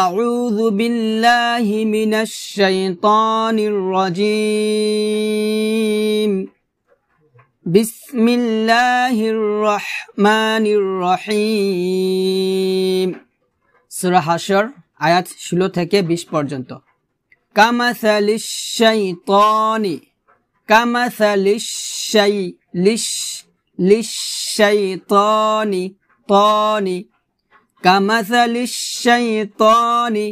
أعوذ بالله من الشيطان الرجيم بسم الله الرحمن الرحيم سورة حشر আয়াত ষোলো থেকে বিশ পর্যন্ত কামাসালিস শৈতানি কামাসালিস শৈ লিস লিস শৈতানি তনি কামাসাল শৈতনি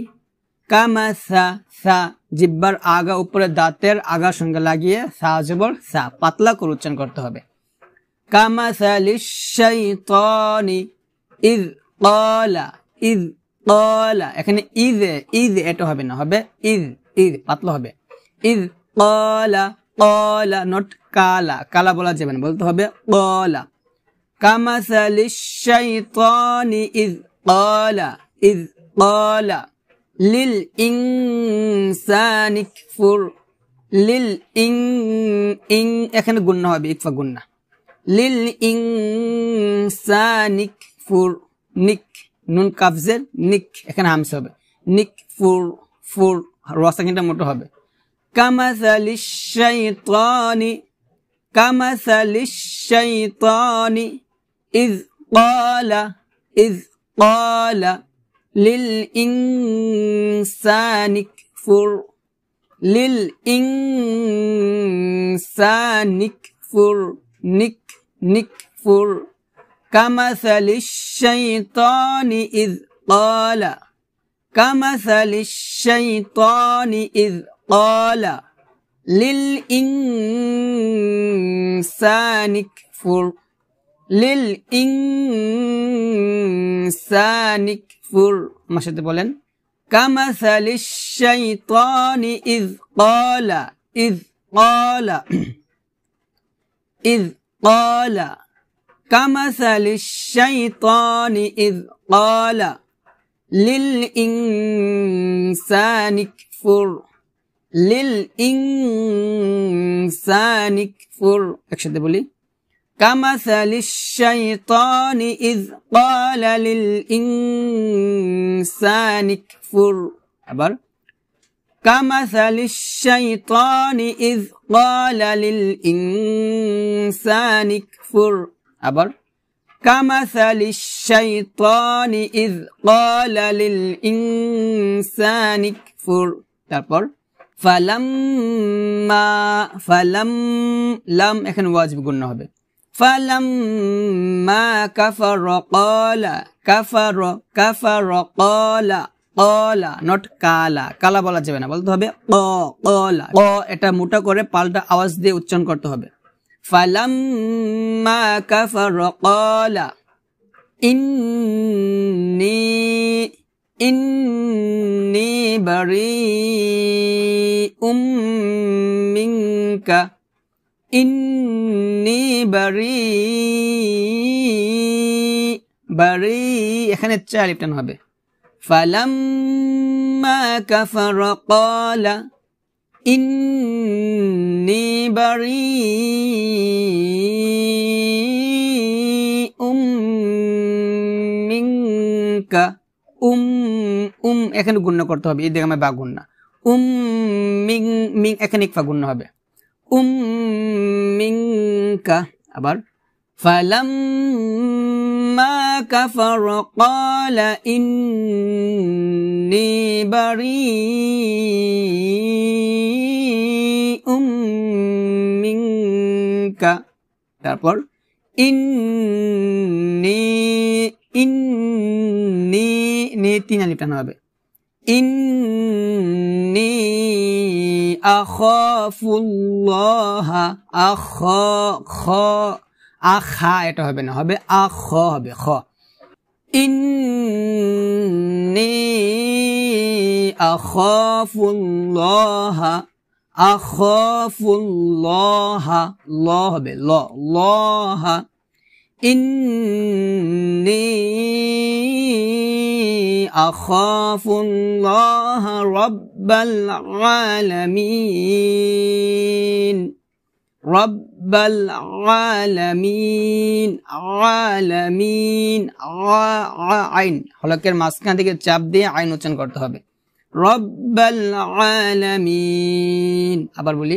কামাসা সা জিব্বার আগা উপরে দাঁতের আগার সঙ্গে লাগিয়ে সা জবর সা পাতলা করে উচ্চারণ করতে হবে কামাসাল শৈতনি ইজ কলা ইজ কলা এখানে ইদ ইজ এটা হবে না হবে ইজ ইজ পাতলা হবে ইজ কলা কলা নট কালা কালা বলা যাবে না বলতে হবে কলা কামাসাল শৈতনি ইজ قال إذ قال للإنسان اكفر للإن إن এখানে গুণ হবে ইকফা গুণ না للإنسان اكفر নিক নুন কাফজের নিক এখানে হামস হবে নিক ফুর ফুর রসা কিন্তু মোটো হবে কামাসালিশ শাইতানি কামাসালিশ শাইতানি إذ قال إذ قال للإنسان اكفر للإنسان اكفر نك نكفر كمثل الشيطان إذ قال كمثل الشيطان إذ قال للإنسان اكفر للإنسان اكفر ما شد بولن كمثل الشيطان إذ قال إذ قال إذ قال كمثل الشيطان إذ قال للإنسان اكفر للإنسان اكفر اكشد بولي كمثل الشيطان إذ قال للإنسان اكفر عبر كمثل الشيطان إذ قال للإنسان اكفر عبر كمثل الشيطان إذ قال للإنسان اكفر তারপর فلما فلم لم إخن واجب قلنا هذا فلما كفر قال كفر كفر قال কলা নট কালা কালা বলা যাবে না বলতে হবে ক কলা ক এটা মোটা করে পাল্টা আওয়াজ দিয়ে উচ্চারণ করতে হবে ফালাম্মা কাফার কলা ইন্নি ইন্নি বারি উম মিনকা ইন্নি বারি বারি এখানে চা লিপটান হবে ফালাম্মা কাফার কলা ইন্নি বারি উম মিঙ্কা উম উম এখানে গুণ্য করতে হবে এই দেখে আমার বা না উম মিং মিং এখানে ইকফা গুণ্য হবে উম আবার فلما كفر قال إني بريء منك তারপর ইন্নি ইন্নি নে তিন আলিফ টানা হবে ইন্নি আখুল্লাহা আখ খ আখা এটা হবে না হবে আখ হবে খ ইন্নি আখুল্লাহা আখুল্লাহা ল হবে ল লহা إني أخاف الله رب العالمين رب العالمين عالمين عين হলকের মাঝখান থেকে চাপ দিয়ে আইন উচ্চারণ করতে হবে রব্বাল আলামিন আবার বলি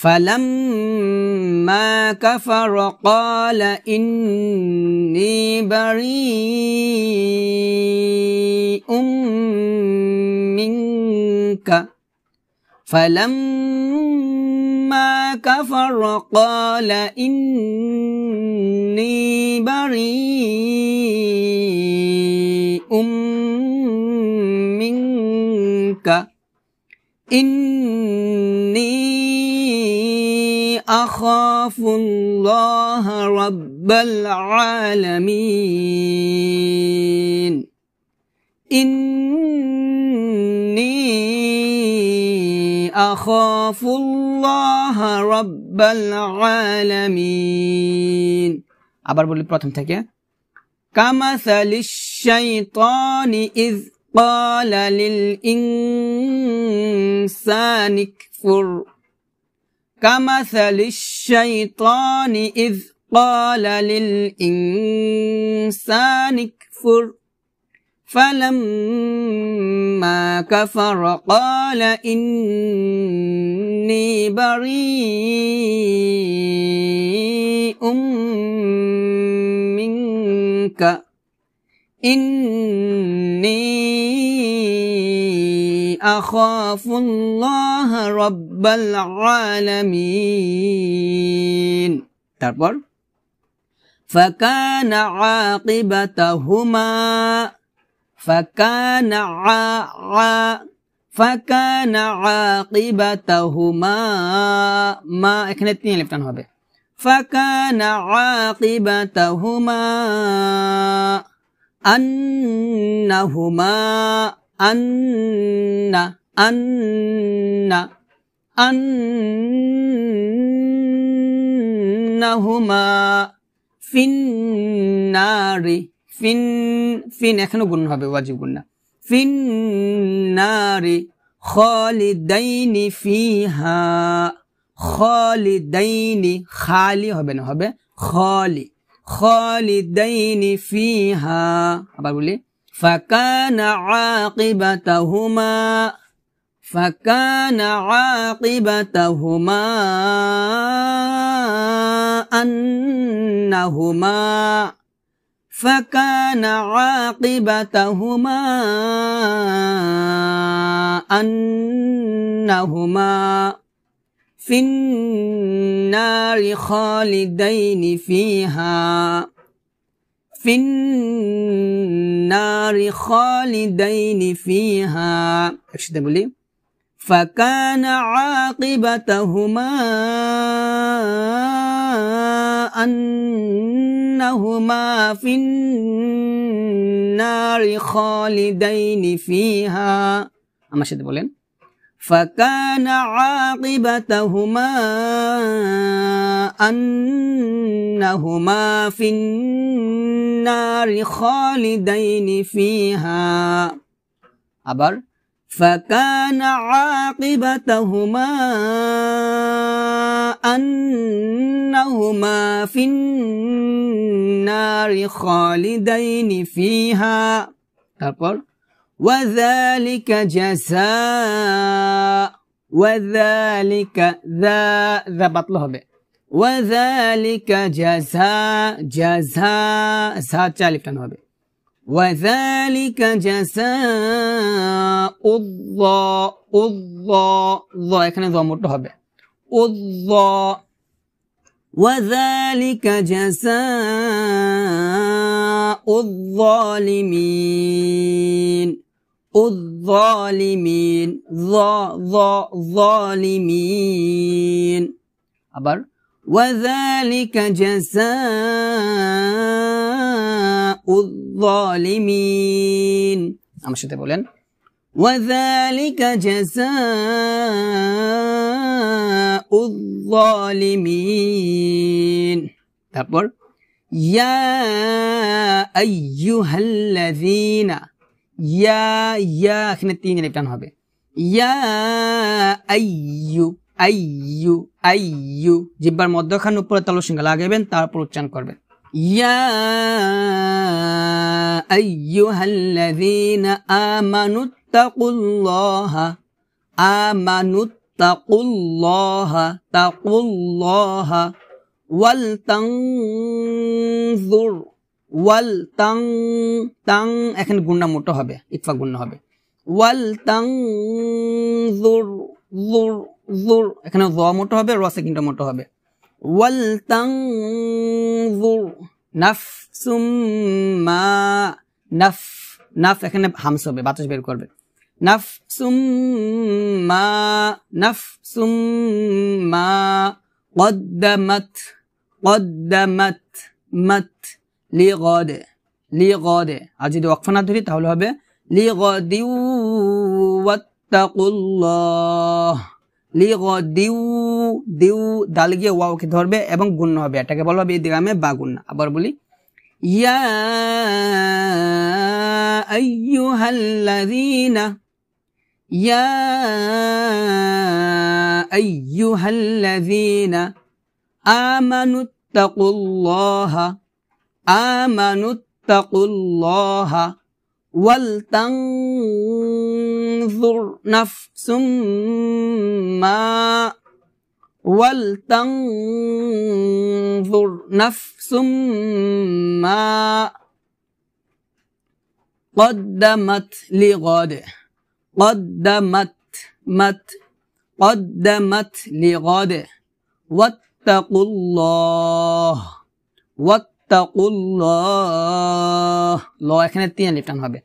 فلما كفر قال إني بريء منك فلما كفر قال إني بريء منك إني أخاف الله رب العالمين إني أخاف الله رب العالمين আবার بولي براتم تاكي كمثل الشيطان إذ قال للإنسان اكفر كمثل الشيطان إذ قال للإنسان اكفر فلما كفر قال إني بريء منك إني أخاف الله رب العالمين تربر فكان عاقبتهما فكان عا فكان عاقبتهما ما এখানে তিন লিফট হবে فكان عاقبتهما أنهما أن أن أنهما في النار في في نحن قلنا هذا واجب قلنا في النار خالدين فيها خالدين خالي هو بنو هبه خالي خالدين فيها أبغى أقول لي فكان عاقبتهما فكان عاقبتهما أنهما فكان عاقبتهما أنهما في النار خالدين فيها في النار خالدين فيها ايش تقول فكان عاقبتهما أنهما في النار خالدين فيها أما شد بولين فكان عاقبتهما أنهما في النار خالدين فيها أبر فكان عاقبتهما أنهما في النار خالدين فيها تقول وذلك جزاء وذلك ذا ذا بطله به وذلك جزاء جزاء سات لفتن হবে وذلك جزاء الظا الظا ظا يكن ظامر له به الظا وذلك جزاء الظالمين الظالمين ظ ظ ظالمين أبر وذلك جزاء الظالمين أما نعم، شو تقولين وذلك جزاء الظالمين তারপর يا أيها الذين ইয়া ইয়া এখানে তিন ইলেকট্রন হবে ইয়া আইয়ু আইয়ু আইয়ু জিব্বার মধ্যখান উপরে তালু সিঙ্গা লাগাবেন তারপর উচ্চারণ করবেন ইয়া আইয়ুহাল্লাযীনা আমানুত্তাকুল্লাহা আমানুত্তাকুল্লাহা তাকুল্লাহা ওয়াল তানজুর ওয়াল তাং তাং এখানে গুন্না মোটো হবে ইকফা গুন্না হবে ওয়াল তাং জোর জোর জোর এখানে জ মোটো হবে র সেকেন্ডটা মোটো হবে ওয়াল তাং জোর নাফ সুম্মা নাফ নাফ এখানে হামস হবে বাতাস বের করবে নাফ সুম মা নাফ সুম সুম্মা কদ্দামাত কদ্দামাত মাত লি গদে লি গদে আর যদি ওয়াকফা না ধরি তাহলে হবে লি গদিউ ওয়াত্তাকুল্লাহ লি গদিউ দিউ দাল গিয়ে ওয়াওকে ধরবে এবং গুণ্য হবে এটাকে বলা হবে এই গ্রামে বা গুণ্য আবার বলি ইয়া আইয়ুহাল্লাযীনা ইয়া আইয়ুহাল্লাযীনা আমানুত্তাকুল্লাহা آمنوا اتقوا الله ولتنظر نفس ما ولتنظر نفس ما قدمت لغد قدمت مت قدمت لغد واتقوا الله واتقوا واتقوا الله الله এখানে তিন লিফট অন হবে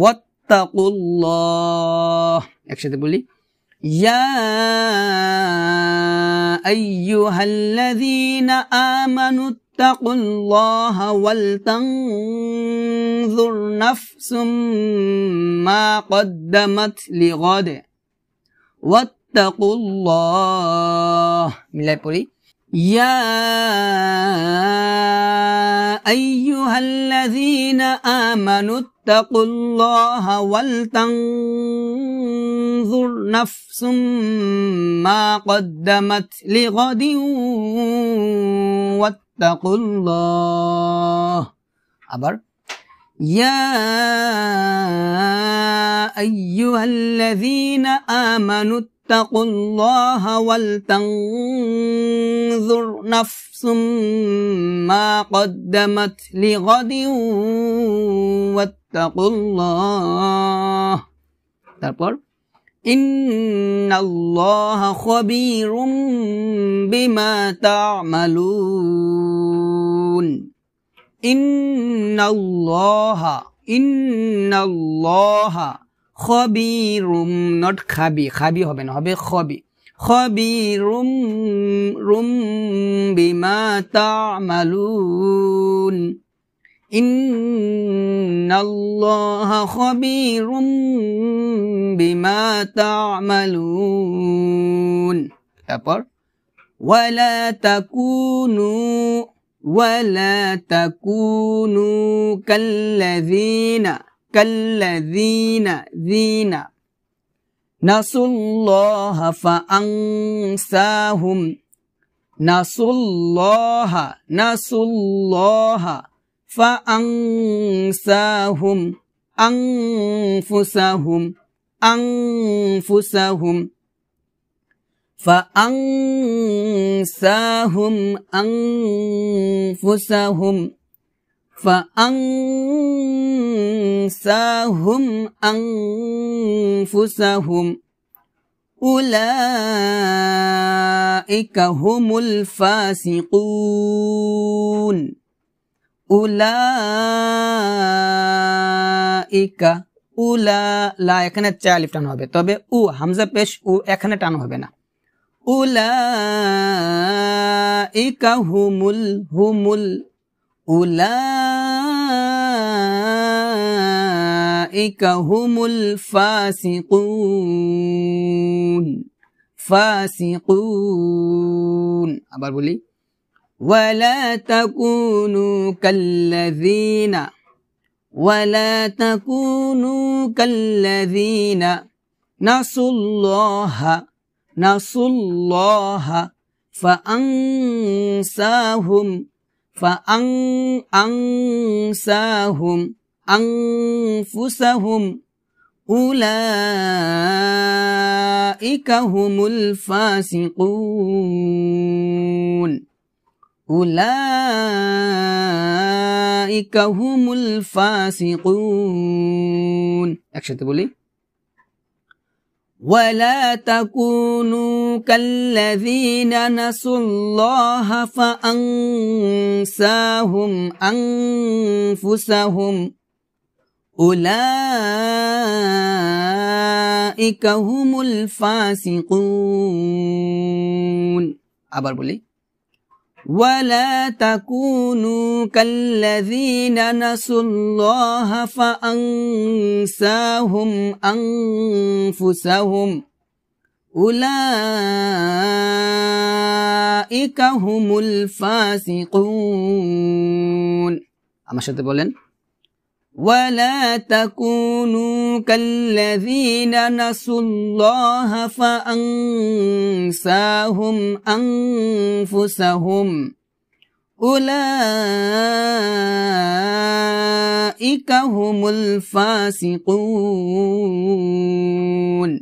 واتقوا الله একসাথে বলি يا ايها الذين امنوا اتقوا الله ولتنظر نفس ما قدمت لغد واتقوا الله ملاي بولي يا أيها الذين آمنوا اتقوا الله ولتنظر نفس ما قدمت لغد واتقوا الله أبر يا أيها الذين آمنوا اتقوا الله ولتنظر نفس ما قدمت لغد واتقوا الله إن الله خبير بما تعملون إن الله إن الله খবিরুম নট খাবি খাবি হবে না হবে খবি খবিরুম রুম বিমা তামালুন ইন্নাল্লাহ খবিরুম বিমা তামালুন তারপর ওয়ালা তাকুনু ওয়ালা তাকুনু কাল্লাযীনা كالذين ذين نسوا الله فأنساهم نسوا الله نسوا الله فأنساهم أنفسهم أنفسهم فأنساهم أنفسهم فأنساهم أنفسهم أولئك هم الفاسقون أولئك উলা লা এখানে চালিফ টান হবে তবে উ হামজা পেশ উ এখানে টান হবে না উলা ইকা হুমুল হুমুল উলা أولئك هم الفاسقون فاسقون أبار بولي ولا تكونوا كالذين ولا تكونوا كالذين نسوا الله نسوا الله فأنساهم فأنساهم أنفسهم أولئك هم الفاسقون أولئك هم الفاسقون أكشن بولي ولا تكونوا كالذين نسوا الله فأنساهم أنفسهم أولئك هم الفاسقون আবার بولي ولا تكونوا كالذين نسوا الله فأنساهم أنفسهم أولئك هم الفاسقون أما সাথে বলেন ولا تكونوا كالذين نسوا الله فأنساهم أنفسهم أولئك هم الفاسقون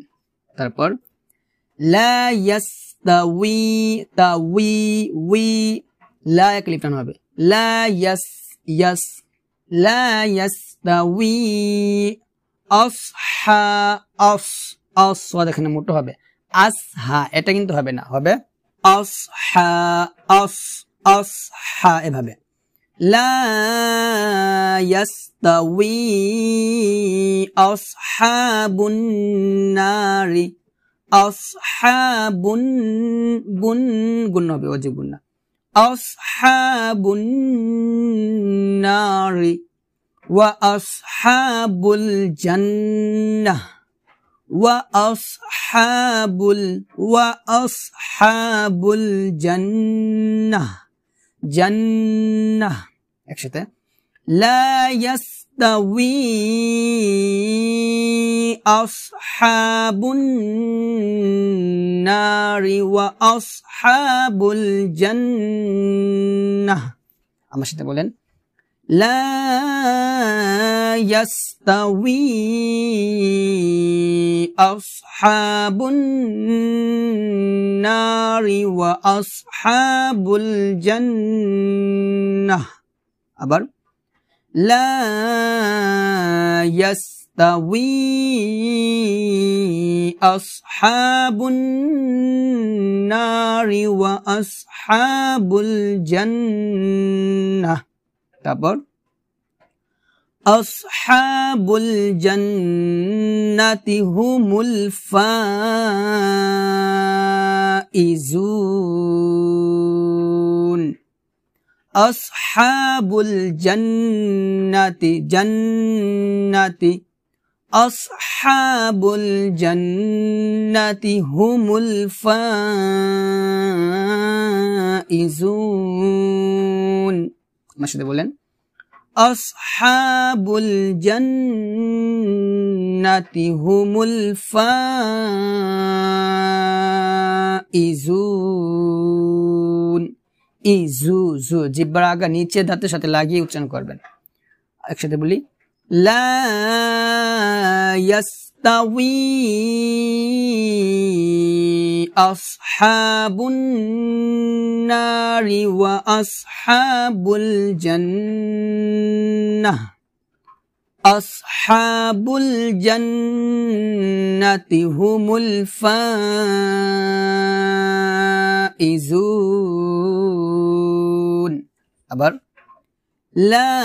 لا يستوي تاوي وي لا يكلفنا লিপটান لا يس يس لا يس ইয়াস্তাউই আসহা আস আস এখানে মোটো হবে আসহা এটা কিন্তু হবে না হবে আসহা আস আসহা এভাবে লা ইয়াস্তাউই আসহাবুন নারি আসহাবুন বুন গুণ হবে ওজি গুন না আসহাবুন নারি وأصحاب الجنة وأصحاب ال وأصحاب الجنة جنة একসাথে لا يستوي أصحاب النار وأصحاب الجنة أما সাথে বলেন لا يستوي أصحاب النار وأصحاب الجنة أبر لا يستوي أصحاب النار وأصحاب الجنة তারপর আসহাবুল জান্নাতি হুমুল ফাইজুন আসহাবুল জান্নাতি জান্নাতি আসহাবুল জান্নাতি হুমুল ফাইজুন আমার সাথে বলেন আসহাবুল জান্নাতি হুমুল ফাইজুন ইজু জু জিব্বার আগা নিচে দাঁতের সাথে লাগিয়ে উচ্চারণ করবেন একসাথে বলি লা ইয়াস يستوي أصحاب النار وأصحاب الجنة أصحاب الجنة هم الفائزون أبر لا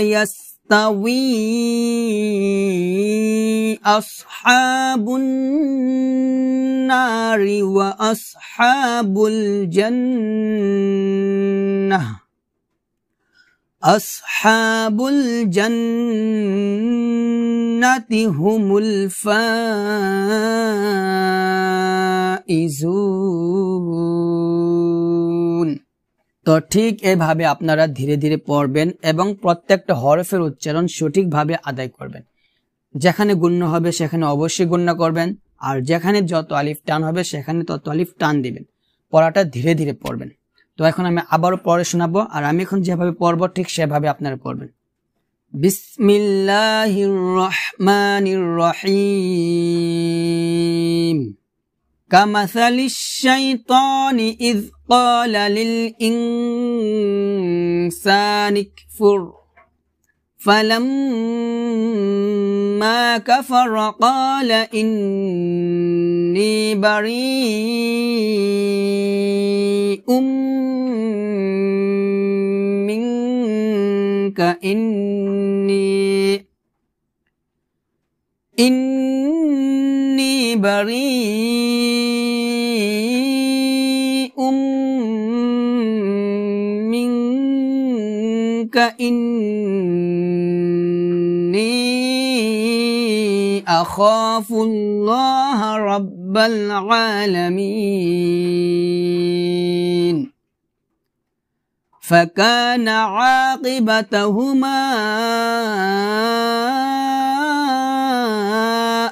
يس يستوي أصحاب النار وأصحاب الجنة أصحاب الجنة هم الفائزون তো ঠিক এভাবে আপনারা ধীরে ধীরে পড়বেন এবং প্রত্যেকটা হরফের উচ্চারণ সঠিকভাবে আদায় করবেন যেখানে গুণ্য হবে সেখানে অবশ্যই গুণ্য করবেন আর যেখানে যত আলিফ টান হবে সেখানে তত আলিফ টান দিবেন পড়াটা ধীরে ধীরে পড়বেন তো এখন আমি আবারও পড়ে শোনাবো আর আমি এখন যেভাবে পড়ব ঠিক সেভাবে আপনারা পড়বেন বিসমিল্লাহির রহমানির রহিম كمثل الشيطان إذ قال للإنسان اكفر فلما كفر قال إني بريء منك إني إني بريء منك إني أخاف الله رب العالمين فكان عاقبتهما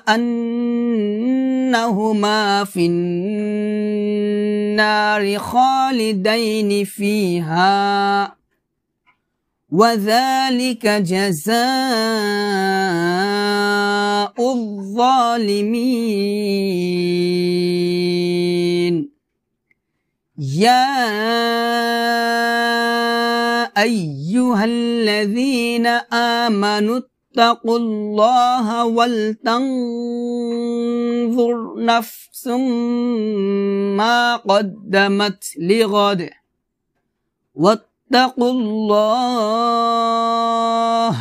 أنهما في النار خالدين فيها وذلك جزاء الظالمين يا أيها الذين آمنوا واتقوا الله ولتنظر نفس ما قدمت لغد واتقوا الله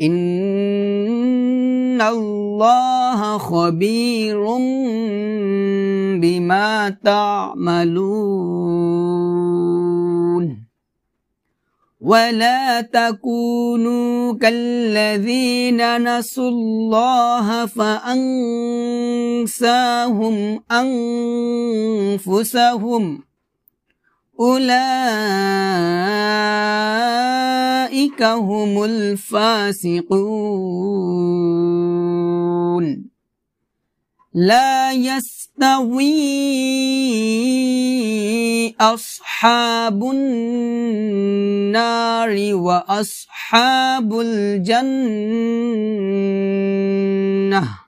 إن الله خبير بما تعملون ولا تكونوا كالذين نسوا الله فأنساهم أنفسهم أولئك هم الفاسقون لا يستوي أصحاب النار وأصحاب الجنة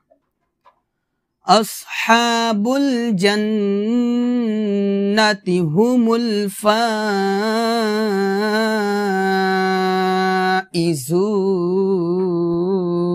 أصحاب الجنة هم الفائزون